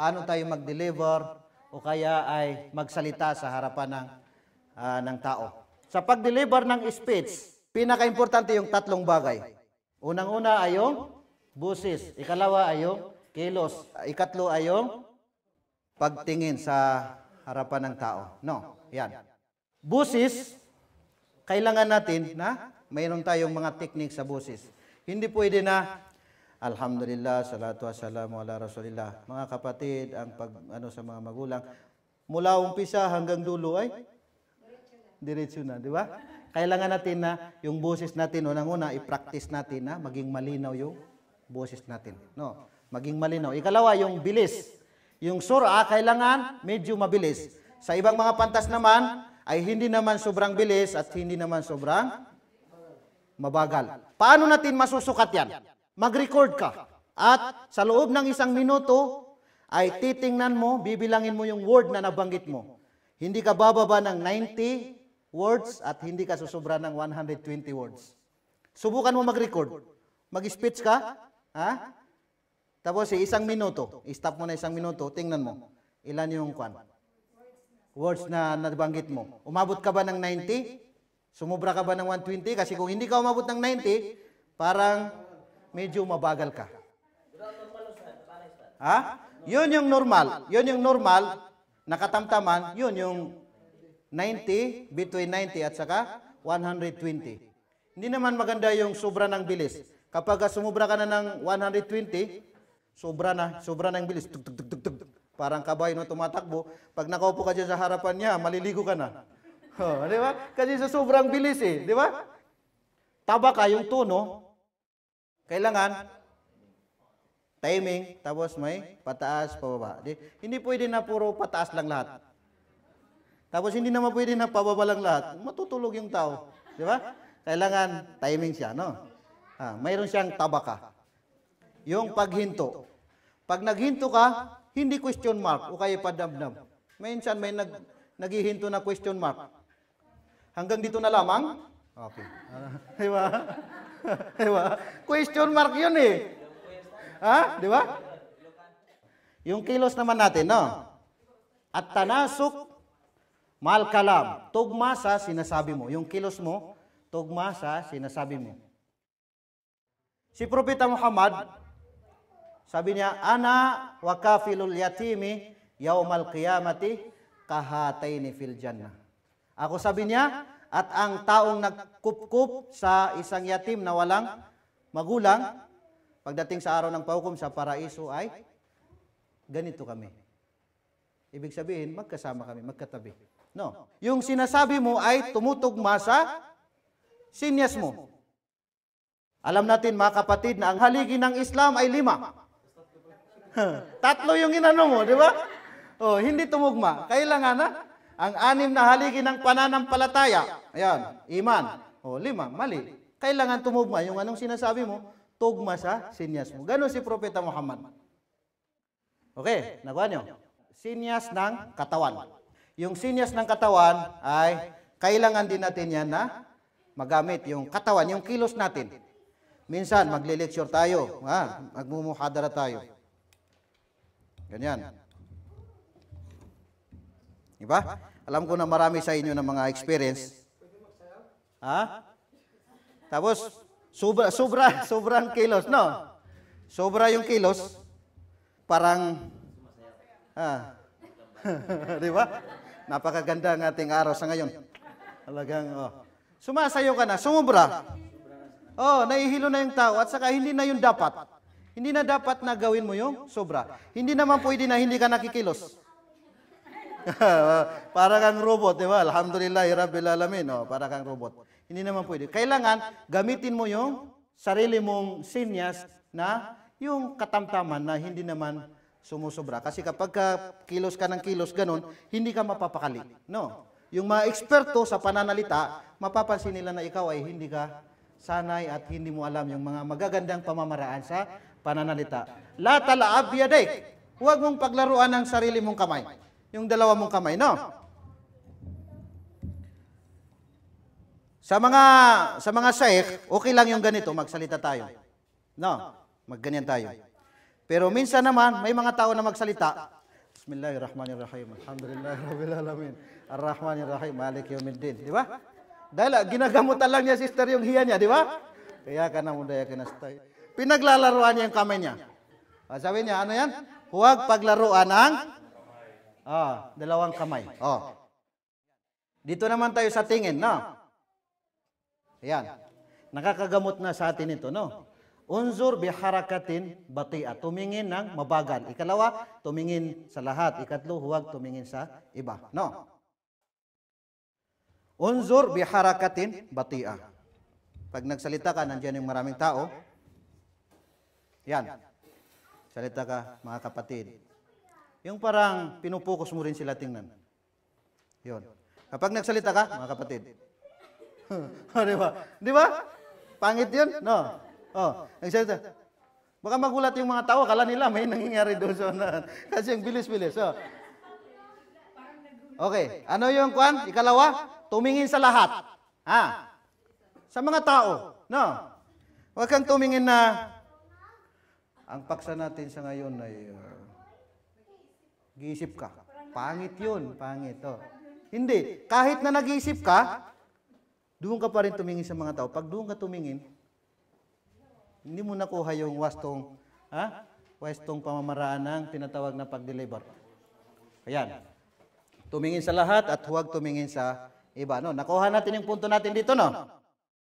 Paano tayo mag-deliver o kaya ay magsalita sa harapan ng, uh, ng tao. Sa pag-deliver ng speech, pinaka-importante yung tatlong bagay. Unang-una ay yung busis. Ikalawa ay yung kilos. Ikatlo ay yung pagtingin sa harapan ng tao. No, yan. Busis, kailangan natin na mayroon tayong mga technique sa busis. Hindi pwede na Alhamdulillah, salatu wassalamu ala rasulillah. Mga kapatid, ang pag ano sa mga magulang, mula umpisa hanggang dulo ay diretso na, di ba? Kailangan natin na yung boses natin unang-una i-practice natin na maging malinaw yung boses natin, no? Maging malinaw. Ikalawa yung bilis. Yung sura kailangan medyo mabilis. Sa ibang mga pantas naman ay hindi naman sobrang bilis at hindi naman sobrang mabagal. Paano natin masusukat yan? mag-record ka. At sa loob ng isang minuto, ay titingnan mo, bibilangin mo yung word na nabanggit mo. Hindi ka bababa ng 90 words at hindi ka susubra ng 120 words. Subukan mo mag-record. Mag-speech ka, ha? Tapos isang minuto, stop mo na isang minuto, tingnan mo. Ilan yung kwan? Words na nabanggit mo. Umabot ka ba ng 90? Sumubra ka ba ng 120? Kasi kung hindi ka umabot ng 90, parang medyo mabagal ka. Ha? Yun yung normal. Yun yung normal nakatamtaman, yun yung 90, between 90 at saka 120. Hindi naman maganda yung sobra ng bilis. Kapag sumubra ka na ng 120, sobra na, sobra na ng bilis. Tug, tug, tug, tug, tug. Parang kabayo na tumatakbo. Pag nakaupo ka dyan sa harapan niya, maliligo ka na. Oh, di ba? Kasi sa sobrang bilis eh, di ba? Taba ka yung tono, kailangan timing, tapos may pataas, pababa. Di, hindi pwede na puro pataas lang lahat. Tapos hindi naman pwede na pababa lang lahat. Matutulog yung tao. Di ba? Kailangan timing siya, no? Ah, mayroon siyang tabaka. Yung paghinto. Pag naghinto ka, hindi question mark o kaya padamdam. Minsan may nag, naghihinto na question mark. Hanggang dito na lamang, Okay. Ah, di ba? Di ba? Question mark yun eh. Ha? Di Yung kilos naman natin, no? At tanasok, mal kalam. Tugma sa sinasabi mo. Yung kilos mo, tugma sa sinasabi mo. Si Propeta Muhammad, sabi niya, Ana wa kafilul yatimi yaumal qiyamati kahataini fil jannah. Ako sabi niya, at ang taong nagkupkup sa isang yatim na walang magulang, pagdating sa araw ng pahukom sa paraiso ay ganito kami. Ibig sabihin, magkasama kami, magkatabi. No. Yung sinasabi mo ay tumutugma sa sinyas mo. Alam natin mga kapatid na ang haligi ng Islam ay lima. Tatlo yung inano mo, di ba? Oh, hindi tumugma. Kailangan na ang anim na haligi ng pananampalataya. Ayan, iman. O, lima, mali. Kailangan tumugma. Yung anong sinasabi mo, tugma sa sinyas mo. Ganon si Propeta Muhammad. Okay, nagawa nyo? Sinyas ng katawan. Yung sinyas ng katawan ay kailangan din natin yan na magamit yung katawan, yung kilos natin. Minsan, magle-lecture tayo, ha? Ah, magmumuhadara tayo. Ganyan. Di ba? Alam ko na marami sa inyo ng mga experience. Ha? Tapos, sobra, sobra, sobrang kilos. No. Sobra yung kilos. Parang, ha? di ba? Napakaganda ng ating araw sa ngayon. Talagang, oh. Sumasayo ka na, sumubra. Oh, naihilo na yung tao at saka hindi na yung dapat. Hindi na dapat na gawin mo yung sobra. Hindi naman pwede na hindi ka nakikilos. para kang robot, di ba? Alhamdulillah, Rabbil Alamin. No? Oh, para kang robot. Hindi naman pwede. Kailangan gamitin mo yung sarili mong sinyas na yung katamtaman na hindi naman sumusobra. Kasi kapag ka kilos ka ng kilos, ganun, hindi ka mapapakali. No? Yung mga eksperto sa pananalita, mapapansin nila na ikaw ay hindi ka sanay at hindi mo alam yung mga magagandang pamamaraan sa pananalita. La talaab yadik. Huwag mong paglaruan ang sarili mong kamay. Yung dalawa mong kamay, no? Sa mga sa mga sheikh, okay lang yung ganito, magsalita tayo. No, magganyan tayo. Pero minsan naman, may mga tao na magsalita. Bismillahirrahmanirrahim. Alhamdulillahirabbil alamin. Arrahmanirrahim. Malik yawmiddin, di ba? Dahil ginagamutan lang niya sister yung hiya niya, di ba? Kaya ka na muna ka na stay. Pinaglalaruan niya yung kamay niya. Sabi niya, ano yan? Huwag paglaruan ang Ah, dalawang kamay. Oh. Dito naman tayo sa tingin, no? Ayan. Nakakagamot na sa atin ito, no? Unzur biharakatin batia. Tumingin ng mabagal. Ikalawa, tumingin sa lahat. Ikatlo, huwag tumingin sa iba. No. Unzur biharakatin batia. Pag nagsalita ka, nandiyan yung maraming tao. Yan. Salita ka, mga kapatid. Yung parang pinupokus mo rin sila tingnan. Yun. Kapag nagsalita ka, mga kapatid. Oh, di ba? Di ba? Pangit yun? No. Oh, nagsalita. Baka magulat yung mga tao, kala nila may nangyayari doon sa unahan. Kasi yung bilis-bilis. So. Oh. Okay. Ano yung kwan? Ikalawa, tumingin sa lahat. Ha? Sa mga tao. No. Huwag kang tumingin na ang paksa natin sa ngayon ay uh, Giisip ka. Pangit yun. Pangit. Oh. Hindi. Kahit na nag-iisip ka, doon ka pa rin tumingin sa mga tao. Pag doon ka tumingin, hindi mo nakuha yung wastong, ha? Wastong pamamaraan ng tinatawag na pag-deliver. Ayan. Tumingin sa lahat at huwag tumingin sa iba. No? Nakuha natin yung punto natin dito, no?